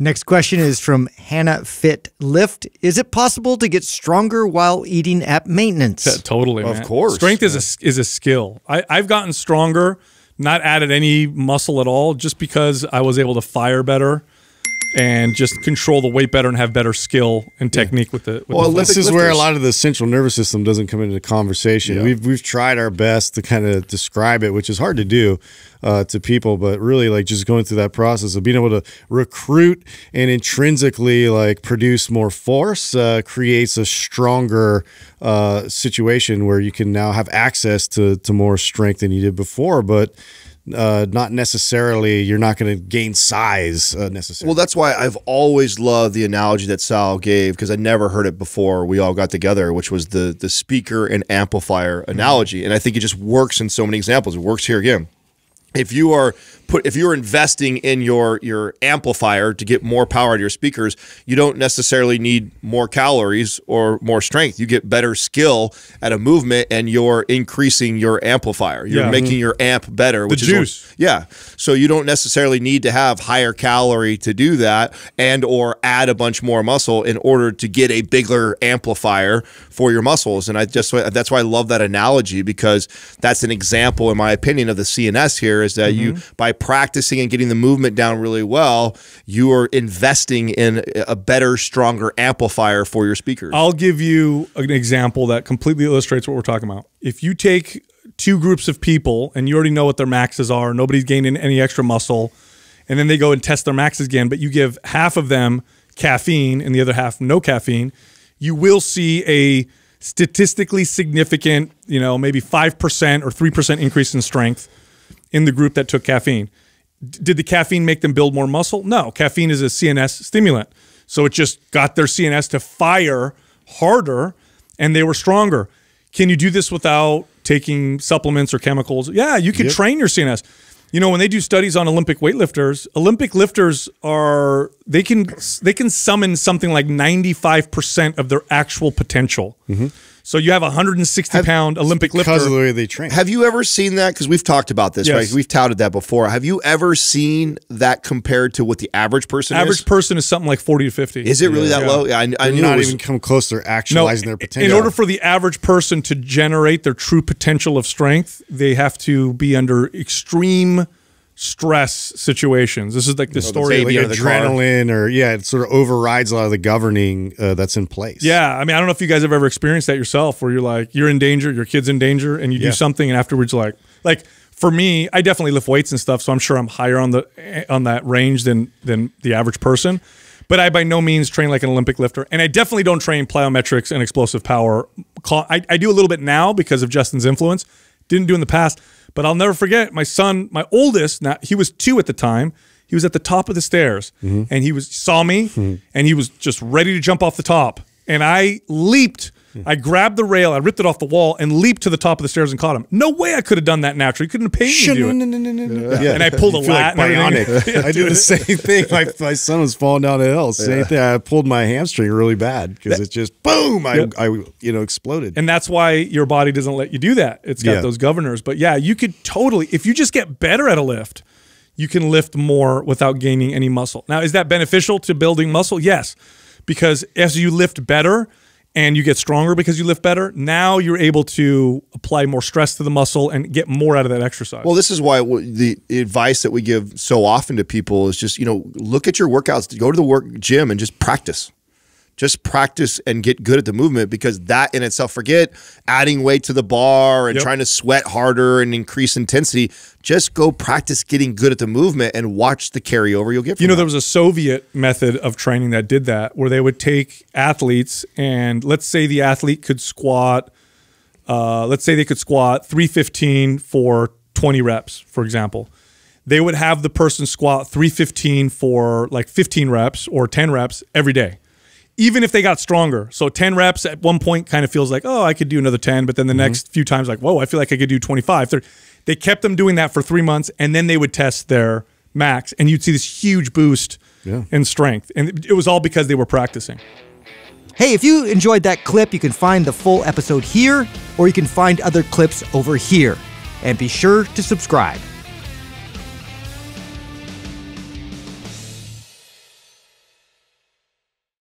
Next question is from Hannah Fit Lift. Is it possible to get stronger while eating at maintenance? totally, of man. course. Strength is a is a skill. I, I've gotten stronger, not added any muscle at all, just because I was able to fire better and just control the weight better and have better skill and technique yeah. with the. With well, the this is lifters. where a lot of the central nervous system doesn't come into conversation. Yeah. We've we've tried our best to kind of describe it, which is hard to do uh, to people, but really like just going through that process of being able to recruit and intrinsically like produce more force uh, creates a stronger uh, situation where you can now have access to to more strength than you did before, but uh, not necessarily you're not going to gain size uh, necessarily. Well, that's why I've always loved the analogy that Sal gave because I never heard it before. We all got together, which was the the speaker and amplifier mm-hmm. analogy, mm -hmm. and I think it just works in so many examples. It works here again. If you are put if you're investing in your your amplifier to get more power to your speakers, you don't necessarily need more calories or more strength. You get better skill at a movement, and you're increasing your amplifier. You're yeah. making your amp better. Which the is juice. yeah. So you don't necessarily need to have higher calorie to do that, and or add a bunch more muscle in order to get a bigger amplifier for your muscles. And I just that's why I love that analogy because that's an example, in my opinion, of the CNS here is that mm -hmm. you mm-hmm. by practicing and getting the movement down really well, you are investing in a better, stronger amplifier for your speakers. I'll give you an example that completely illustrates what we're talking about. If you take two groups of people and you already know what their maxes are, nobody's gaining any extra muscle, and then they go and test their maxes again, but you give half of them caffeine and the other half no caffeine, you will see a statistically significant, you know, maybe 5% or 3% increase in strength in the group that took caffeine. D did the caffeine make them build more muscle? No, caffeine is a CNS stimulant. So it just got their CNS to fire harder and they were stronger. Can you do this without taking supplements or chemicals? Yeah, you can yep. train your CNS. You know, when they do studies on Olympic weightlifters, Olympic lifters are they can they can summon something like 95% of their actual potential. -hmm. So you have a 160 have, pound Olympic because lifter. Because of the way they train. Have you ever seen that? Because we've talked about this, yes. right? We've touted that before. Have you ever seen that compared to what the average person average is? person is something like 40 to 50. Is it really yeah. that low? Yeah, I, I knew not was, even come close to actualizing no, their potential. In order for the average person to generate their true potential of strength, they have to be under extreme – stress situations. This is like the story the of like adrenaline, or yeah, it sort of overrides a lot of the governing uh, that's in place. Yeah, I mean, I don't know if you guys have ever experienced that yourself, where you're like, you're in danger, your kid's in danger, and you yeah. do something, and afterwards, like, like for me, I definitely lift weights and stuff, so I'm sure I'm higher on the eh, on that range than than the average person. But I by no means train like an Olympic lifter, and I definitely don't train plyometrics and explosive power. I, I do a little bit now because of Justin's influence didn't do in the past. But I'll never forget my son, my oldest, now he was two at the time. He was at the top of the stairs mm -hmm. and he was saw me mm -hmm. and he was just ready to jump off the top. And I leaped I grabbed the rail, I ripped it off the wall, and leaped to the top of the stairs and caught him. No way I could have done that naturally. You couldn't have paid me to do it. Yeah. And I pulled a lat. Like bionic. I do the same thing. My, my son was falling down the hill. Same yeah. thing. I pulled my hamstring really bad because it just boom. I, yep. I you know exploded. And that's why your body doesn't let you do that. It's got yeah. those governors. But yeah, you could totally if you just get better at a lift you can lift more without gaining any muscle. Now, is that beneficial to building muscle? Yes, because as you lift better, and you get stronger because you lift better. Now you're able to apply more stress to the muscle and get more out of that exercise. Well, this is why the advice that we give so often to people is just, you know, look at your workouts, go to the work gym and just practice just practice and get good at the movement because that in itself, forget adding weight to the bar and yep. trying to sweat harder and increase intensity. Just go practice getting good at the movement and watch the carryover you'll get. you know, that. there was a Soviet method of training that did that where they would take athletes and let's say the athlete could squat, uh, let's say they could squat 315 for 20 reps, for example they would have the person squat 315 for like 15 reps or 10 reps every day even if they got stronger. So 10 reps at one point kind of feels like, oh, I could do another 10. But then the mm -hmm. next few times, like, whoa, I feel like I could do 25. 30. They kept them doing that for three months and then they would test their max. And you'd see this huge boost yeah. in strength. And it was all because they were practicing. Hey, if you enjoyed that clip, you can find the full episode here or you can find other clips over here. And be sure to subscribe.